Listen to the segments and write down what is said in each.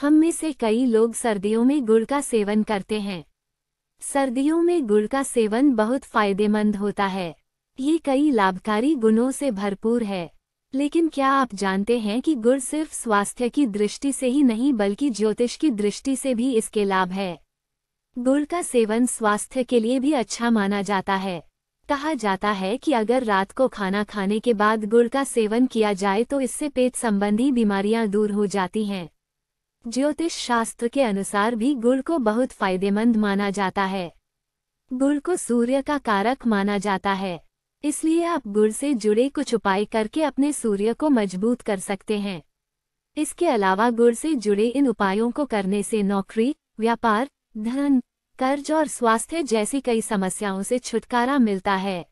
हम में से कई लोग सर्दियों में गुड़ का सेवन करते हैं सर्दियों में गुड़ का सेवन बहुत फायदेमंद होता है ये कई लाभकारी गुणों से भरपूर है लेकिन क्या आप जानते हैं कि गुड़ सिर्फ स्वास्थ्य की दृष्टि से ही नहीं बल्कि ज्योतिष की दृष्टि से भी इसके लाभ है गुड़ का सेवन स्वास्थ्य के लिए भी अच्छा माना जाता है कहा जाता है कि अगर रात को खाना खाने के बाद गुड़ का सेवन किया जाए तो इससे पेट संबंधी बीमारियां दूर हो जाती हैं ज्योतिष शास्त्र के अनुसार भी गुड़ को बहुत फायदेमंद माना जाता है गुड़ को सूर्य का कारक माना जाता है इसलिए आप गुड़ से जुड़े कुछ उपाय करके अपने सूर्य को मजबूत कर सकते हैं इसके अलावा गुड़ से जुड़े इन उपायों को करने से नौकरी व्यापार धन कर्ज और स्वास्थ्य जैसी कई समस्याओं से छुटकारा मिलता है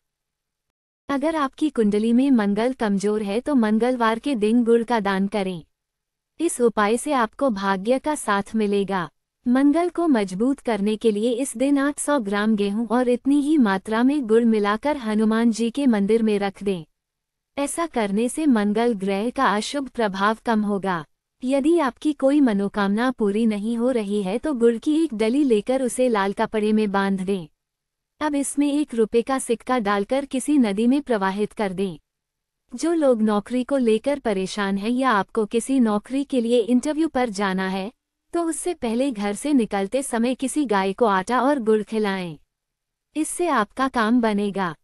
अगर आपकी कुंडली में मंगल कमजोर है तो मंगलवार के दिन गुड़ का दान करें इस उपाय से आपको भाग्य का साथ मिलेगा मंगल को मजबूत करने के लिए इस दिन 800 ग्राम गेहूं और इतनी ही मात्रा में गुड़ मिलाकर हनुमान जी के मंदिर में रख दें ऐसा करने से मंगल ग्रह का अशुभ प्रभाव कम होगा यदि आपकी कोई मनोकामना पूरी नहीं हो रही है तो गुड़ की एक डली लेकर उसे लाल कपड़े में बांध दें अब इसमें एक रुपये का सिक्का डालकर किसी नदी में प्रवाहित कर दें जो लोग नौकरी को लेकर परेशान हैं या आपको किसी नौकरी के लिए इंटरव्यू पर जाना है तो उससे पहले घर से निकलते समय किसी गाय को आटा और गुड़ खिलाएं इससे आपका काम बनेगा